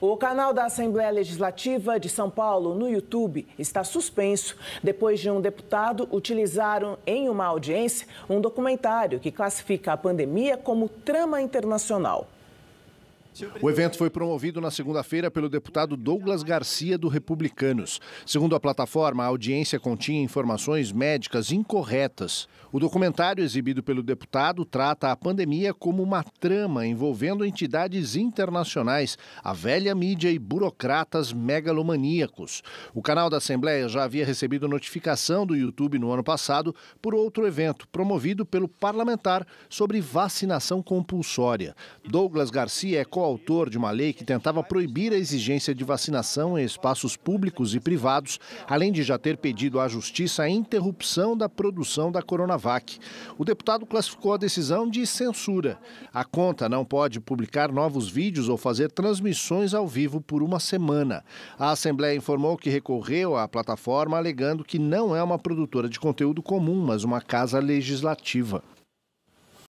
O canal da Assembleia Legislativa de São Paulo no YouTube está suspenso depois de um deputado utilizar em uma audiência um documentário que classifica a pandemia como trama internacional. O evento foi promovido na segunda-feira pelo deputado Douglas Garcia, do Republicanos. Segundo a plataforma, a audiência continha informações médicas incorretas. O documentário exibido pelo deputado trata a pandemia como uma trama envolvendo entidades internacionais, a velha mídia e burocratas megalomaníacos. O canal da Assembleia já havia recebido notificação do YouTube no ano passado por outro evento promovido pelo parlamentar sobre vacinação compulsória. Douglas Garcia é co autor de uma lei que tentava proibir a exigência de vacinação em espaços públicos e privados, além de já ter pedido à Justiça a interrupção da produção da Coronavac. O deputado classificou a decisão de censura. A conta não pode publicar novos vídeos ou fazer transmissões ao vivo por uma semana. A Assembleia informou que recorreu à plataforma alegando que não é uma produtora de conteúdo comum, mas uma casa legislativa.